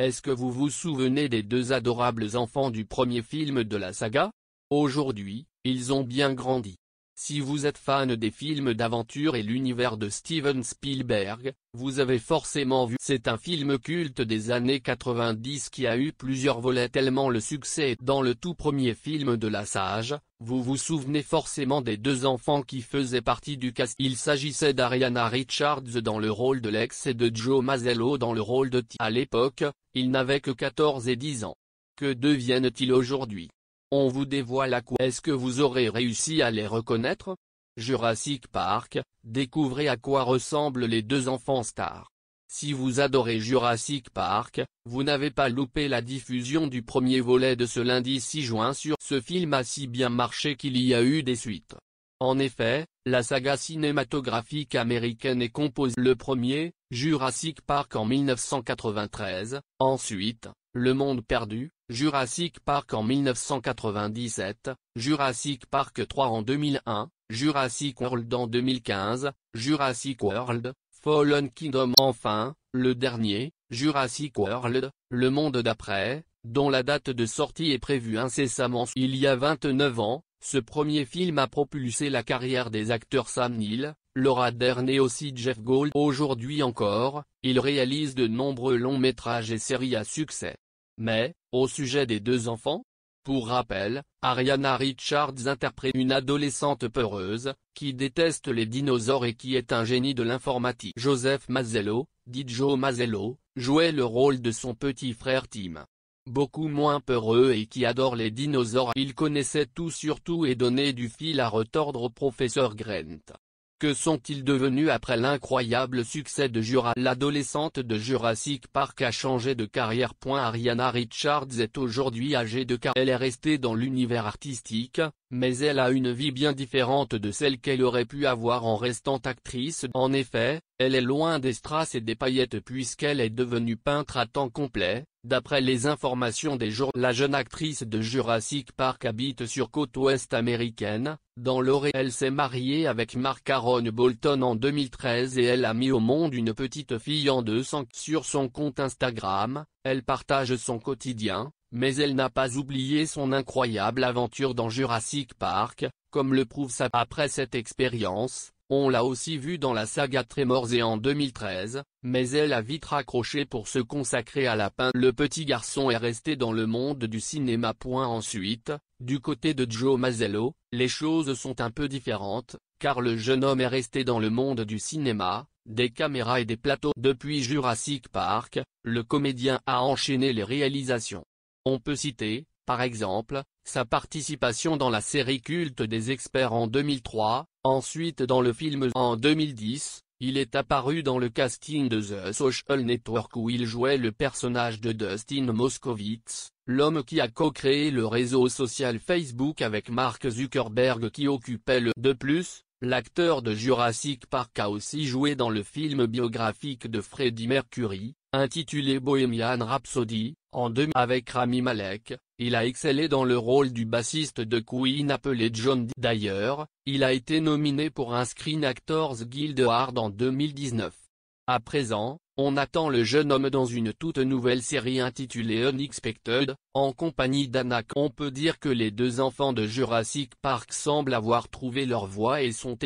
Est-ce que vous vous souvenez des deux adorables enfants du premier film de la saga Aujourd'hui, ils ont bien grandi. Si vous êtes fan des films d'aventure et l'univers de Steven Spielberg, vous avez forcément vu. C'est un film culte des années 90 qui a eu plusieurs volets tellement le succès dans le tout premier film de la sage, vous vous souvenez forcément des deux enfants qui faisaient partie du cast. Il s'agissait d'Ariana Richards dans le rôle de Lex et de Joe Mazzello dans le rôle de T. À l'époque, ils n'avaient que 14 et 10 ans. Que deviennent-ils aujourd'hui on vous dévoile à quoi est-ce que vous aurez réussi à les reconnaître Jurassic Park, découvrez à quoi ressemblent les deux enfants stars. Si vous adorez Jurassic Park, vous n'avez pas loupé la diffusion du premier volet de ce lundi 6 juin sur ce film a si bien marché qu'il y a eu des suites. En effet, la saga cinématographique américaine est composée le premier, Jurassic Park en 1993, ensuite, Le Monde Perdu, Jurassic Park en 1997, Jurassic Park 3 en 2001, Jurassic World en 2015, Jurassic World, Fallen Kingdom enfin, le dernier, Jurassic World, Le Monde d'après, dont la date de sortie est prévue incessamment il y a 29 ans, ce premier film a propulsé la carrière des acteurs Sam Neill, Laura Dern et aussi Jeff Gold. Aujourd'hui encore, il réalise de nombreux longs métrages et séries à succès. Mais, au sujet des deux enfants Pour rappel, Ariana Richards interprète une adolescente peureuse, qui déteste les dinosaures et qui est un génie de l'informatique. Joseph Mazzello, dit Joe Mazzello, jouait le rôle de son petit frère Tim beaucoup moins peureux et qui adore les dinosaures. Il connaissait tout sur tout et donnait du fil à retordre au professeur Grant que sont-ils devenus après l'incroyable succès de Jura L'adolescente de Jurassic Park a changé de carrière. Ariana Richards est aujourd'hui âgée de 40 Elle est restée dans l'univers artistique, mais elle a une vie bien différente de celle qu'elle aurait pu avoir en restant actrice. En effet, elle est loin des strass et des paillettes puisqu'elle est devenue peintre à temps complet, D'après les informations des jours, la jeune actrice de Jurassic Park habite sur côte ouest américaine, dans l'Oréal. Elle s'est mariée avec Mark Aaron Bolton en 2013 et elle a mis au monde une petite fille en 200. Sur son compte Instagram, elle partage son quotidien, mais elle n'a pas oublié son incroyable aventure dans Jurassic Park, comme le prouve sa après cette expérience, on l'a aussi vu dans la saga Tremors et en 2013, mais elle a vite raccroché pour se consacrer à la peinture. Le petit garçon est resté dans le monde du cinéma. Ensuite, du côté de Joe Mazzello, les choses sont un peu différentes, car le jeune homme est resté dans le monde du cinéma, des caméras et des plateaux. Depuis Jurassic Park, le comédien a enchaîné les réalisations. On peut citer, par exemple, sa participation dans la série culte des experts en 2003, ensuite dans le film en 2010, il est apparu dans le casting de The Social Network où il jouait le personnage de Dustin Moskovitz, l'homme qui a co-créé le réseau social Facebook avec Mark Zuckerberg qui occupait le de plus. L'acteur de Jurassic Park a aussi joué dans le film biographique de Freddie Mercury, Intitulé Bohemian Rhapsody, en 2000 avec Rami Malek, il a excellé dans le rôle du bassiste de Queen appelé John D. D'ailleurs, il a été nominé pour un Screen Actors Guild Award en 2019. À présent, on attend le jeune homme dans une toute nouvelle série intitulée Unexpected, en compagnie d'Anna. On peut dire que les deux enfants de Jurassic Park semblent avoir trouvé leur voie et sont